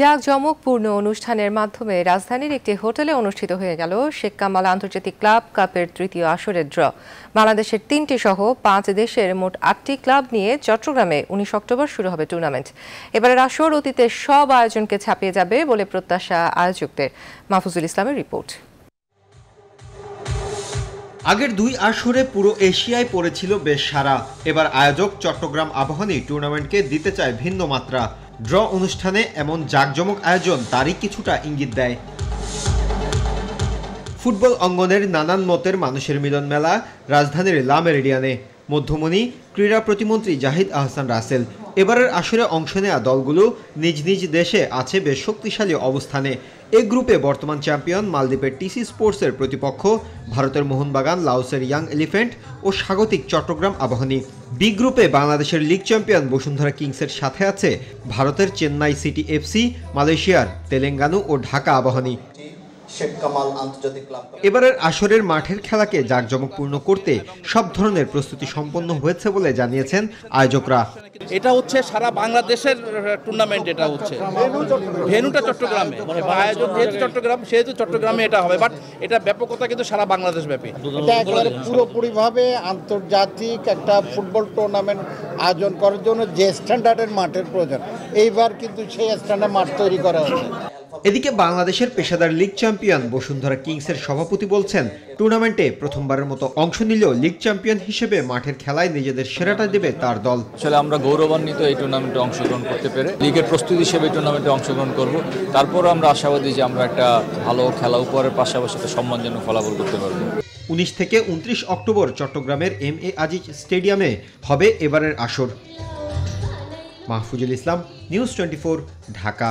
জাঁকজমকপূর্ণ অনুষ্ঠানের মাধ্যমে রাজধানীর একটি হোটেলে অনুষ্ঠিত হয়ে গেল শেখ কামাল আন্তর্জাতিক ক্লাব কাপের তৃতীয় আসরের ড্র বাংলাদেশের তিনটি সহ পাঁচ দেশের মোট আটটি ক্লাব নিয়ে চট্টগ্রামে উনিশ অক্টোবর শুরু হবে টুর্নামেন্ট এবারের আসর অতীতে সব আয়োজনকে ছাপিয়ে যাবে বলে প্রত্যাশা আয়োজকদের মাহফুজুল ইসলামের রিপোর্ট আগের দুই আসরে পুরো এশিয়ায় পড়েছিল বেশ সারা এবার আয়োজক চট্টগ্রাম আবাহনী টুর্নামেন্টকে দিতে চায় ভিন্ন মাত্রা ড্র অনুষ্ঠানে এমন জাঁকজমক আয়োজন তারই কিছুটা ইঙ্গিত দেয় ফুটবল অঙ্গনের নানান মতের মানুষের মিলন মেলা রাজধানীর লা মেরিডিয়ানে মধ্যমণি ক্রীড়া প্রতিমন্ত্রী জাহিদ আহসান রাসেল এবারের আসরে অংশ নেওয়া দলগুলো নিজ নিজ দেশে আছে বেশ শক্তিশালী অবস্থানে এ গ্রুপে বর্তমান চ্যাম্পিয়ন মালদ্বীপের টিসি স্পোর্টসের প্রতিপক্ষ ভারতের মোহনবাগান লাউসের ইয়াং এলিফ্যান্ট ও স্বাগতিক চট্টগ্রাম আবাহনী বি গ্রুপে বাংলাদেশের লিগ চ্যাম্পিয়ন বসুন্ধরা কিংসের সাথে আছে ভারতের চেন্নাই সিটি এফসি মালয়েশিয়ার তেলেঙ্গানু ও ঢাকা আবাহনী এবারের আসরের মাঠের খেলাকে জাঁকজমকপূর্ণ করতে সব ধরনের প্রস্তুতি সম্পন্ন হয়েছে বলে জানিয়েছেন আয়োজকরা এটা হচ্ছে সারা বাংলাদেশের টুর্নামেন্ট এটা হচ্ছে ভেনুটা চট্টগ্রামে মানে আয়োজন যেহেতু চট্টগ্রাম সেহেতু চট্টগ্রামে এটা হবে বাট এটা ব্যাপকতা কিন্তু সারা বাংলাদেশ ব্যাপী পুরোপুরিভাবে আন্তর্জাতিক একটা ফুটবল টুর্নামেন্ট আয়োজন করার জন্য যে স্ট্যান্ডার্ডের মাঠের প্রয়োজন এইবার কিন্তু সেই স্ট্যান্ডার্ড মাঠ তৈরি করা হয়েছে এদিকে বাংলাদেশের পেশাদার লিগ চ্যাম্পিয়ন বসুন্ধরা কিংসের সভাপতি বলছেন টুর্নামেন্টে প্রথমবারের মতো অংশ নিলেও লিগ চ্যাম্পিয়ন হিসেবে মাঠের খেলায় নিজেদের সেরাটা দেবে তার দল আসলে আমরা গৌরবান্বিত এই টুর্নামেন্টে অংশগ্রহণ করতে পেরে লিগের প্রস্তুতি হিসেবে টুর্নামেন্টে অংশগ্রহণ করব তারপর আমরা আশাবাদী যে আমরা একটা ভালো খেলা উপহারের পাশাপাশি একটা সম্মানজনক ফলাফল করতে পারবো উনিশ থেকে উনত্রিশ অক্টোবর চট্টগ্রামের এম এ আজিজ স্টেডিয়ামে হবে এবারের আসর মাহফুজুল ইসলাম নিউজ টোয়েন্টি ঢাকা